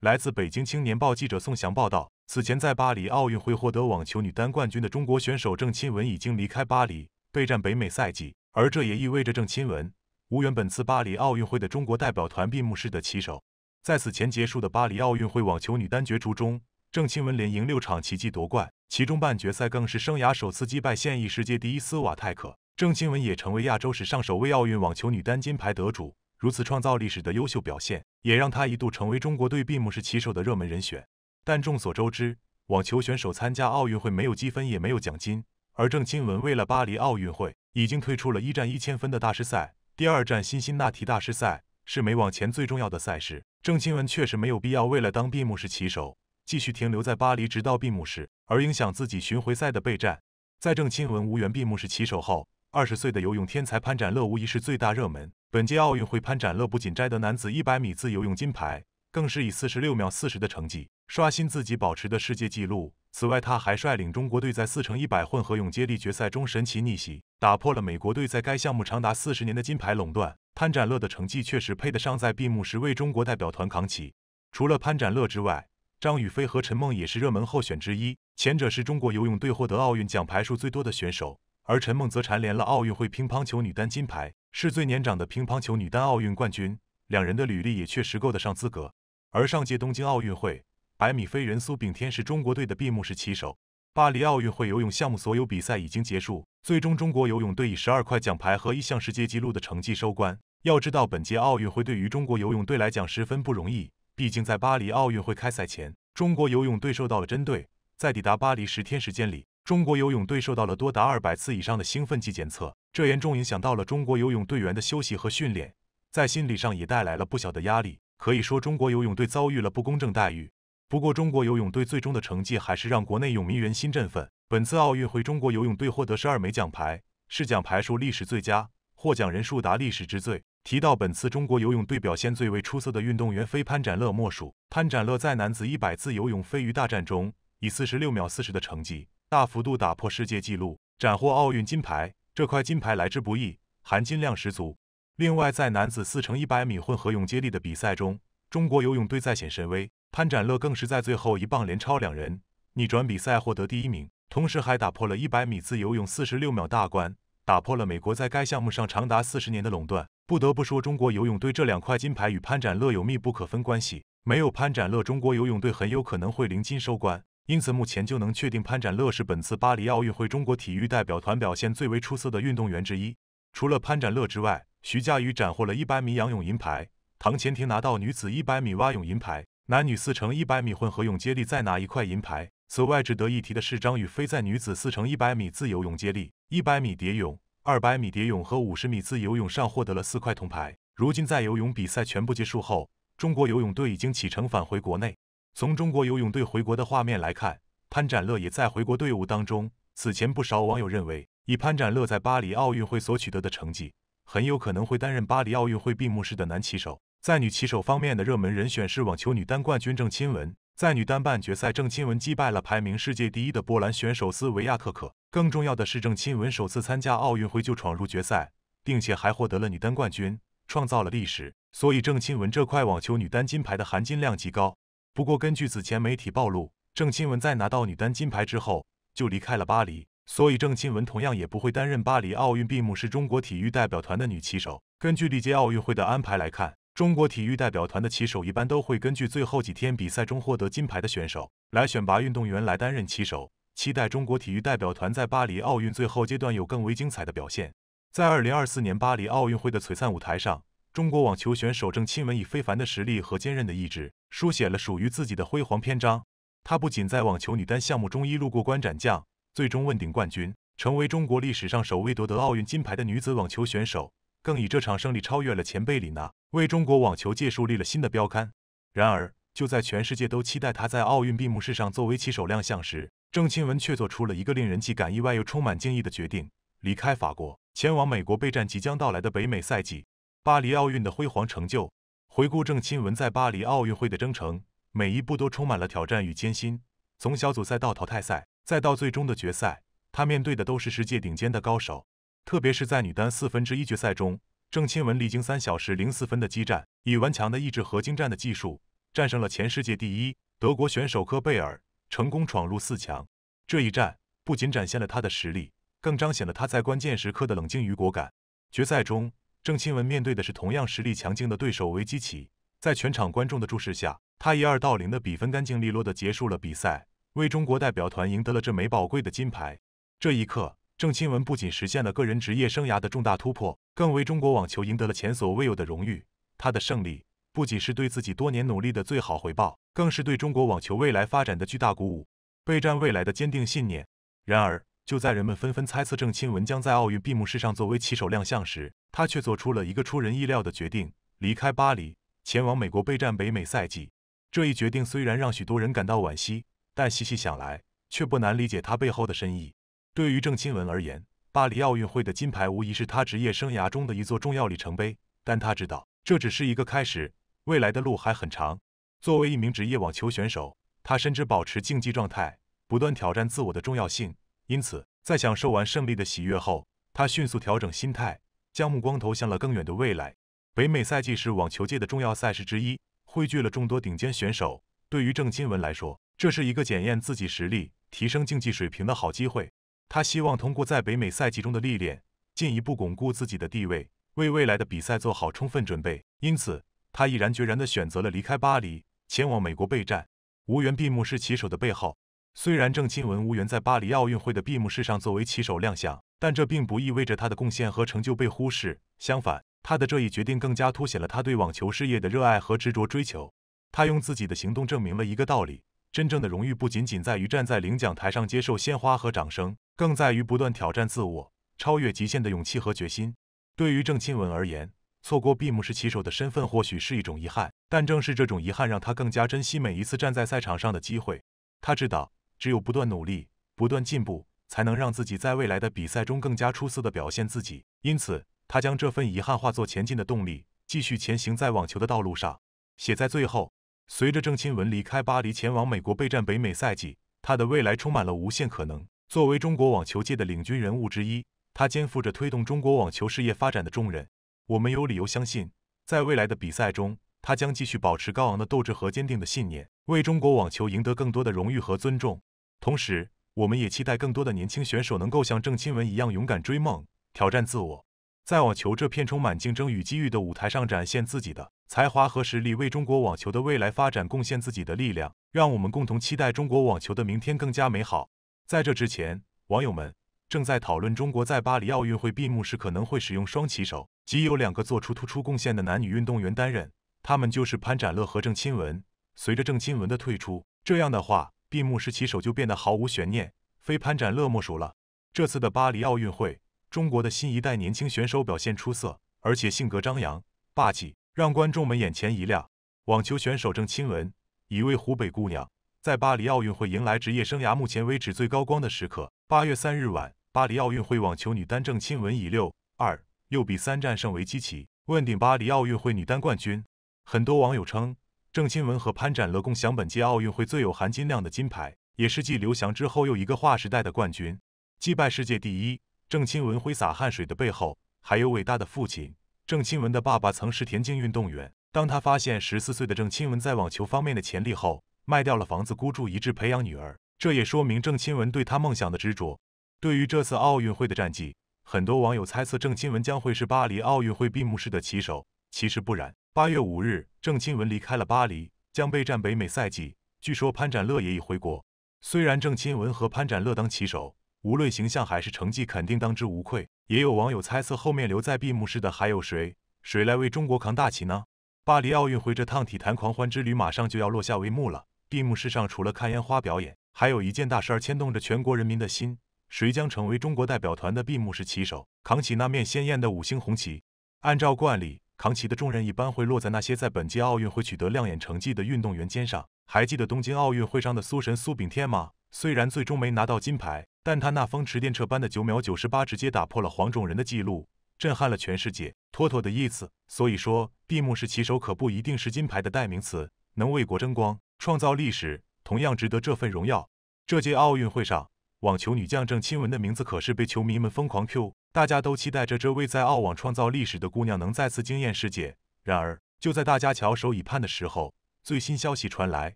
来自北京青年报记者宋翔报道，此前在巴黎奥运会获得网球女单冠军的中国选手郑钦文已经离开巴黎备战北美赛季，而这也意味着郑钦文无缘本次巴黎奥运会的中国代表团闭幕式的旗手。在此前结束的巴黎奥运会网球女单角逐中，郑钦文连赢六场奇迹夺冠，其中半决赛更是生涯首次击败现役世界第一斯瓦泰克，郑钦文也成为亚洲史上首位奥运网球女单金牌得主。如此创造历史的优秀表现，也让他一度成为中国队闭幕式旗手的热门人选。但众所周知，网球选手参加奥运会没有积分，也没有奖金。而郑钦文为了巴黎奥运会，已经退出了一战一千分的大师赛，第二战辛辛那提大师赛是美网前最重要的赛事。郑钦文确实没有必要为了当闭幕式旗手，继续停留在巴黎直到闭幕式，而影响自己巡回赛的备战。在郑钦文无缘闭幕式旗手后，二十岁的游泳天才潘展乐无疑是最大热门。本届奥运会，潘展乐不仅摘得男子100米自由泳金牌，更是以46秒40的成绩刷新自己保持的世界纪录。此外，他还率领中国队在4乘100混合泳接力决赛中神奇逆袭，打破了美国队在该项目长达40年的金牌垄断。潘展乐的成绩确实配得上在闭幕时为中国代表团扛旗。除了潘展乐之外，张雨霏和陈梦也是热门候选之一。前者是中国游泳队获得奥运奖牌数最多的选手。而陈梦则蝉联了奥运会乒乓球女单金牌，是最年长的乒乓球女单奥运冠军。两人的履历也确实够得上资格。而上届东京奥运会，百米飞人苏炳添是中国队的闭幕式旗手。巴黎奥运会游泳项目所有比赛已经结束，最终中国游泳队以十二块奖牌和一项世界纪录的成绩收官。要知道，本届奥运会对于中国游泳队来讲十分不容易，毕竟在巴黎奥运会开赛前，中国游泳队受到了针对，在抵达巴黎十天时间里。中国游泳队受到了多达二百次以上的兴奋剂检测，这严重影响到了中国游泳队员的休息和训练，在心理上也带来了不小的压力。可以说，中国游泳队遭遇了不公正待遇。不过，中国游泳队最终的成绩还是让国内泳迷人心振奋。本次奥运会，中国游泳队获得十二枚奖牌，是奖牌数历史最佳，获奖人数达历史之最。提到本次中国游泳队表现最为出色的运动员，非潘展乐莫属。潘展乐在男子一百自由泳飞鱼大战中，以四十六秒四十的成绩。大幅度打破世界纪录，斩获奥运金牌。这块金牌来之不易，含金量十足。另外，在男子四乘一百米混合泳接力的比赛中，中国游泳队再显神威，潘展乐更是在最后一棒连超两人，逆转比赛获得第一名，同时还打破了一百米自由泳四十六秒大关，打破了美国在该项目上长达四十年的垄断。不得不说，中国游泳队这两块金牌与潘展乐有密不可分关系。没有潘展乐，中国游泳队很有可能会零金收官。因此，目前就能确定潘展乐是本次巴黎奥运会中国体育代表团表现最为出色的运动员之一。除了潘展乐之外，徐嘉余斩获了一百米仰泳银牌，唐钱婷拿到女子一百米蛙泳银牌，男女四乘一百米混合泳接力再拿一块银牌。此外，值得一提的是，张雨霏在女子四乘一百米自由泳接力、一百米蝶泳、二百米蝶泳和五十米自由泳上获得了四块铜牌。如今，在游泳比赛全部结束后，中国游泳队已经启程返回国内。从中国游泳队回国的画面来看，潘展乐也在回国队伍当中。此前不少网友认为，以潘展乐在巴黎奥运会所取得的成绩，很有可能会担任巴黎奥运会闭幕式的男旗手。在女旗手方面的热门人选是网球女单冠军郑钦文。在女单半决赛，郑钦文击败了排名世界第一的波兰选手斯维亚克克。更重要的是，郑钦文首次参加奥运会就闯入决赛，并且还获得了女单冠军，创造了历史。所以，郑钦文这块网球女单金牌的含金量极高。不过，根据此前媒体暴露，郑钦文在拿到女单金牌之后就离开了巴黎，所以郑钦文同样也不会担任巴黎奥运闭幕式中国体育代表团的女旗手。根据历届奥运会的安排来看，中国体育代表团的旗手一般都会根据最后几天比赛中获得金牌的选手来选拔运动员来担任旗手。期待中国体育代表团在巴黎奥运最后阶段有更为精彩的表现，在二零二四年巴黎奥运会的璀璨舞台上。中国网球选手郑钦文以非凡的实力和坚韧的意志，书写了属于自己的辉煌篇章。她不仅在网球女单项目中一路过关斩将，最终问鼎冠军，成为中国历史上首位夺得奥运金牌的女子网球选手，更以这场胜利超越了前辈李娜，为中国网球界树立了新的标杆。然而，就在全世界都期待她在奥运闭幕式上作为旗手亮相时，郑钦文却做出了一个令人既感意外又充满敬意的决定：离开法国，前往美国备战即将到来的北美赛季。巴黎奥运的辉煌成就。回顾郑钦文在巴黎奥运会的征程，每一步都充满了挑战与艰辛。从小组赛到淘汰赛，再到最终的决赛，她面对的都是世界顶尖的高手。特别是在女单四分之一决赛中，郑钦文历经三小时零四分的激战，以顽强的意志和精湛的技术，战胜了前世界第一德国选手科贝尔，成功闯入四强。这一战不仅展现了她的实力，更彰显了她在关键时刻的冷静与果敢。决赛中，郑钦文面对的是同样实力强劲的对手维基奇，在全场观众的注视下，他以二到零的比分干净利落地结束了比赛，为中国代表团赢得了这枚宝贵的金牌。这一刻，郑钦文不仅实现了个人职业生涯的重大突破，更为中国网球赢得了前所未有的荣誉。他的胜利不仅是对自己多年努力的最好回报，更是对中国网球未来发展的巨大鼓舞，备战未来的坚定信念。然而，就在人们纷纷猜测郑钦文将在奥运闭幕式上作为旗手亮相时，他却做出了一个出人意料的决定——离开巴黎，前往美国备战北美赛季。这一决定虽然让许多人感到惋惜，但细细想来，却不难理解他背后的深意。对于郑钦文而言，巴黎奥运会的金牌无疑是他职业生涯中的一座重要里程碑，但他知道这只是一个开始，未来的路还很长。作为一名职业网球选手，他深知保持竞技状态、不断挑战自我的重要性。因此，在享受完胜利的喜悦后，他迅速调整心态，将目光投向了更远的未来。北美赛季是网球界的重要赛事之一，汇聚了众多顶尖选手。对于郑钦文来说，这是一个检验自己实力、提升竞技水平的好机会。他希望通过在北美赛季中的历练，进一步巩固自己的地位，为未来的比赛做好充分准备。因此，他毅然决然地选择了离开巴黎，前往美国备战。无缘闭幕式旗手的背后。虽然郑钦文无缘在巴黎奥运会的闭幕式上作为旗手亮相，但这并不意味着他的贡献和成就被忽视。相反，他的这一决定更加凸显了他对网球事业的热爱和执着追求。他用自己的行动证明了一个道理：真正的荣誉不仅仅在于站在领奖台上接受鲜花和掌声，更在于不断挑战自我、超越极限的勇气和决心。对于郑钦文而言，错过闭幕式旗手的身份或许是一种遗憾，但正是这种遗憾让他更加珍惜每一次站在赛场上的机会。他知道。只有不断努力、不断进步，才能让自己在未来的比赛中更加出色的表现自己。因此，他将这份遗憾化作前进的动力，继续前行在网球的道路上。写在最后，随着郑钦文离开巴黎前往美国备战北美赛季，他的未来充满了无限可能。作为中国网球界的领军人物之一，他肩负着推动中国网球事业发展的重任。我们有理由相信，在未来的比赛中，他将继续保持高昂的斗志和坚定的信念，为中国网球赢得更多的荣誉和尊重。同时，我们也期待更多的年轻选手能够像郑钦文一样勇敢追梦，挑战自我，在网球这片充满竞争与机遇的舞台上展现自己的才华和实力，为中国网球的未来发展贡献自己的力量。让我们共同期待中国网球的明天更加美好。在这之前，网友们正在讨论中国在巴黎奥运会闭幕时可能会使用双旗手，即有两个做出突出贡献的男女运动员担任。他们就是潘展乐和郑钦文。随着郑钦文的退出，这样的话，闭幕式旗手就变得毫无悬念，非潘展乐莫属了。这次的巴黎奥运会，中国的新一代年轻选手表现出色，而且性格张扬、霸气，让观众们眼前一亮。网球选手郑钦文，一位湖北姑娘，在巴黎奥运会迎来职业生涯目前为止最高光的时刻。八月三日晚，巴黎奥运会网球女单郑钦文以六二六比三战胜维基奇，问鼎巴黎奥运会女单冠军。很多网友称，郑钦文和潘展乐共享本届奥运会最有含金量的金牌，也是继刘翔之后又一个划时代的冠军，击败世界第一。郑钦文挥洒汗水的背后，还有伟大的父亲。郑钦文的爸爸曾是田径运动员，当他发现十四岁的郑钦文在网球方面的潜力后，卖掉了房子，孤注一掷培养女儿。这也说明郑钦文对他梦想的执着。对于这次奥运会的战绩，很多网友猜测郑钦文将会是巴黎奥运会闭幕式的旗手，其实不然。八月五日，郑钦文离开了巴黎，将备战北美赛季。据说潘展乐也已回国。虽然郑钦文和潘展乐当旗手，无论形象还是成绩，肯定当之无愧。也有网友猜测，后面留在闭幕式的还有谁？谁来为中国扛大旗呢？巴黎奥运会这趟体坛狂欢之旅马上就要落下帷幕了。闭幕式上，除了看烟花表演，还有一件大事儿牵动着全国人民的心：谁将成为中国代表团的闭幕式旗手，扛起那面鲜艳的五星红旗？按照惯例。扛旗的重任一般会落在那些在本届奥运会取得亮眼成绩的运动员肩上。还记得东京奥运会上的苏神苏炳添吗？虽然最终没拿到金牌，但他那风驰电掣般的九秒九十八直接打破了黄种人的记录，震撼了全世界。妥妥的意思。所以说，闭幕式旗手可不一定是金牌的代名词，能为国争光、创造历史，同样值得这份荣耀。这届奥运会上，网球女将郑钦文的名字可是被球迷们疯狂 Q。大家都期待着这位在澳网创造历史的姑娘能再次惊艳世界。然而，就在大家翘首以盼的时候，最新消息传来：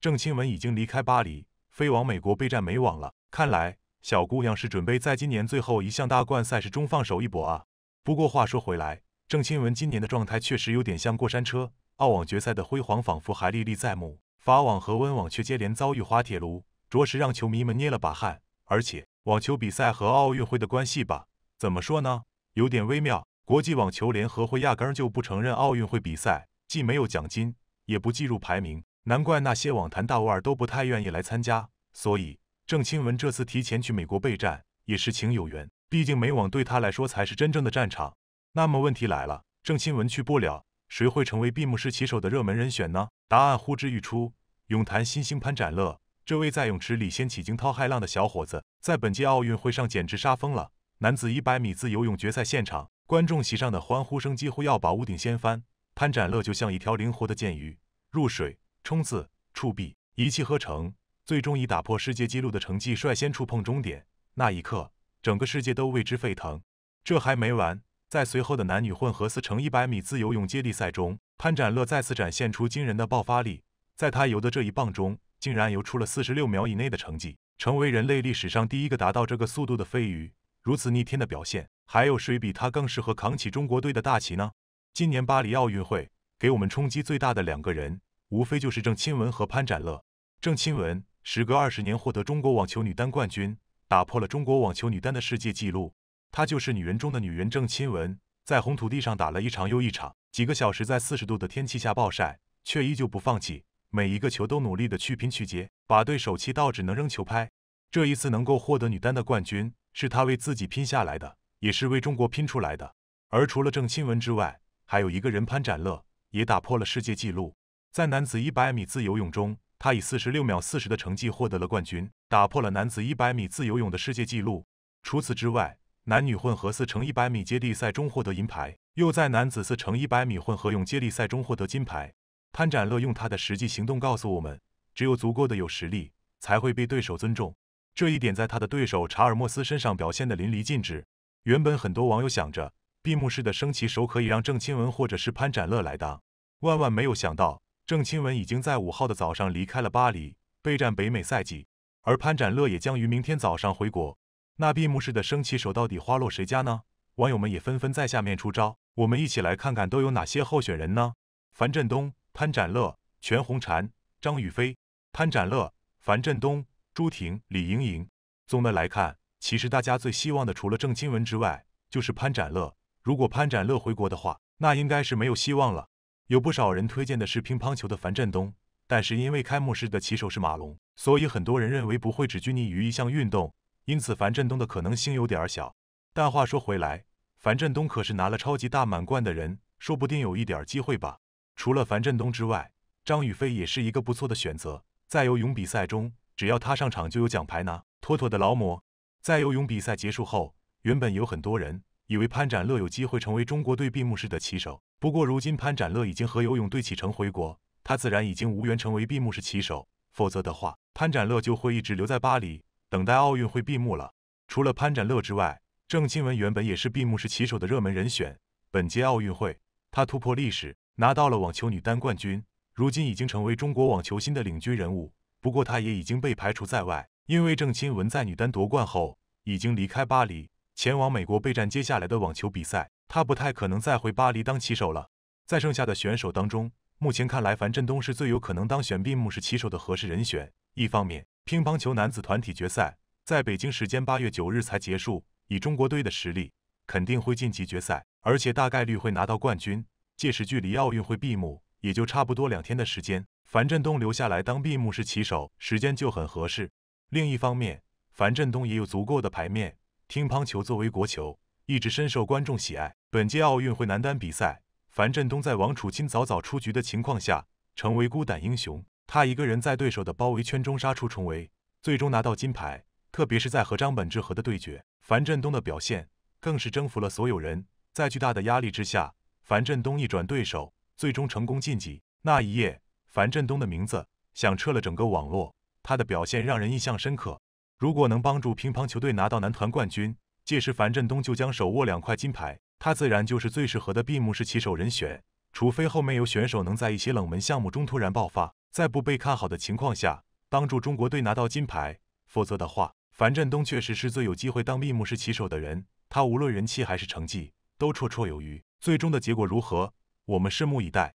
郑钦文已经离开巴黎，飞往美国备战美网了。看来，小姑娘是准备在今年最后一项大冠赛事中放手一搏啊！不过话说回来，郑钦文今年的状态确实有点像过山车。澳网决赛的辉煌仿佛还历历在目，法网和温网却接连遭遇滑铁卢，着实让球迷们捏了把汗。而且，网球比赛和奥运会的关系吧。怎么说呢？有点微妙。国际网球联合会压根儿就不承认奥运会比赛，既没有奖金，也不计入排名。难怪那些网坛大腕都不太愿意来参加。所以郑钦文这次提前去美国备战，也是情有缘。毕竟美网对他来说才是真正的战场。那么问题来了，郑钦文去不了，谁会成为闭幕式旗手的热门人选呢？答案呼之欲出。泳坛新星潘展乐，这位在泳池里掀起惊涛骇浪的小伙子，在本届奥运会上简直杀疯了。男子一百米自由泳决赛现场，观众席上的欢呼声几乎要把屋顶掀翻。潘展乐就像一条灵活的箭鱼，入水、冲刺、触壁，一气呵成，最终以打破世界纪录的成绩率先触碰终点。那一刻，整个世界都为之沸腾。这还没完，在随后的男女混合四乘一百米自由泳接力赛中，潘展乐再次展现出惊人的爆发力。在他游的这一棒中，竟然游出了四十六秒以内的成绩，成为人类历史上第一个达到这个速度的飞鱼。如此逆天的表现，还有谁比他更适合扛起中国队的大旗呢？今年巴黎奥运会给我们冲击最大的两个人，无非就是郑钦文和潘展乐。郑钦文时隔二十年获得中国网球女单冠军，打破了中国网球女单的世界纪录。她就是女人中的女人。郑钦文在红土地上打了一场又一场，几个小时在四十度的天气下暴晒，却依旧不放弃，每一个球都努力的去拼去接，把对手气到只能扔球拍。这一次能够获得女单的冠军，是他为自己拼下来的，也是为中国拼出来的。而除了郑钦文之外，还有一个人潘展乐也打破了世界纪录。在男子100米自由泳中，他以46秒40的成绩获得了冠军，打破了男子100米自由泳的世界纪录。除此之外，男女混合四乘100米接力赛中获得银牌，又在男子四乘100米混合泳接力赛中获得金牌。潘展乐用他的实际行动告诉我们，只有足够的有实力，才会被对手尊重。这一点在他的对手查尔莫斯身上表现的淋漓尽致。原本很多网友想着闭幕式的升旗手可以让郑钦文或者是潘展乐来当，万万没有想到郑钦文已经在五号的早上离开了巴黎备战北美赛季，而潘展乐也将于明天早上回国。那闭幕式的升旗手到底花落谁家呢？网友们也纷纷在下面出招，我们一起来看看都有哪些候选人呢？樊振东、潘展乐、全红婵、张雨霏、潘展乐、樊振东。朱婷、李盈莹。总的来看，其实大家最希望的除了郑钦文之外，就是潘展乐。如果潘展乐回国的话，那应该是没有希望了。有不少人推荐的是乒乓球的樊振东，但是因为开幕式的旗手是马龙，所以很多人认为不会只拘泥于一项运动，因此樊振东的可能性有点小。但话说回来，樊振东可是拿了超级大满贯的人，说不定有一点机会吧。除了樊振东之外，张雨霏也是一个不错的选择，在游泳比赛中。只要他上场，就有奖牌拿，妥妥的劳模。在游泳比赛结束后，原本有很多人以为潘展乐有机会成为中国队闭幕式的旗手。不过，如今潘展乐已经和游泳队启程回国，他自然已经无缘成为闭幕式旗手。否则的话，潘展乐就会一直留在巴黎，等待奥运会闭幕了。除了潘展乐之外，郑钦文原本也是闭幕式旗手的热门人选。本届奥运会，她突破历史，拿到了网球女单冠军，如今已经成为中国网球新的领军人物。不过，他也已经被排除在外，因为郑钦文在女单夺冠后已经离开巴黎，前往美国备战接下来的网球比赛。她不太可能再回巴黎当棋手了。在剩下的选手当中，目前看来樊振东是最有可能当选闭幕式棋手的合适人选。一方面，乒乓球男子团体决赛在北京时间8月9日才结束，以中国队的实力肯定会晋级决赛，而且大概率会拿到冠军。届时距离奥运会闭幕也就差不多两天的时间。樊振东留下来当闭幕式旗手，时间就很合适。另一方面，樊振东也有足够的牌面。乒乓球作为国球，一直深受观众喜爱。本届奥运会男单比赛，樊振东在王楚钦早早出局的情况下，成为孤胆英雄。他一个人在对手的包围圈中杀出重围，最终拿到金牌。特别是在和张本智和的对决，樊振东的表现更是征服了所有人。在巨大的压力之下，樊振东一转对手，最终成功晋级。那一夜。樊振东的名字响彻了整个网络，他的表现让人印象深刻。如果能帮助乒乓球队拿到男团冠军，届时樊振东就将手握两块金牌，他自然就是最适合的闭幕式旗手人选。除非后面有选手能在一些冷门项目中突然爆发，在不被看好的情况下帮助中国队拿到金牌，否则的话，樊振东确实是最有机会当闭幕式旗手的人。他无论人气还是成绩都绰绰有余。最终的结果如何，我们拭目以待。